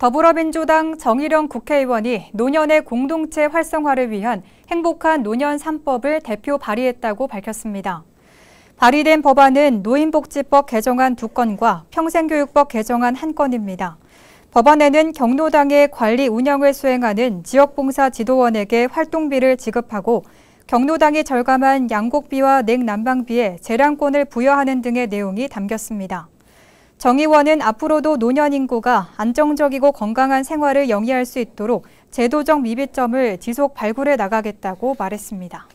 더불어민주당 정일영 국회의원이 노년의 공동체 활성화를 위한 행복한 노년 3법을 대표 발의했다고 밝혔습니다. 발의된 법안은 노인복지법 개정안 2건과 평생교육법 개정안 1건입니다. 법안에는 경로당의 관리 운영을 수행하는 지역봉사 지도원에게 활동비를 지급하고 경로당이 절감한 양곡비와 냉난방비에 재량권을 부여하는 등의 내용이 담겼습니다. 정 의원은 앞으로도 노년 인구가 안정적이고 건강한 생활을 영위할 수 있도록 제도적 미비점을 지속 발굴해 나가겠다고 말했습니다.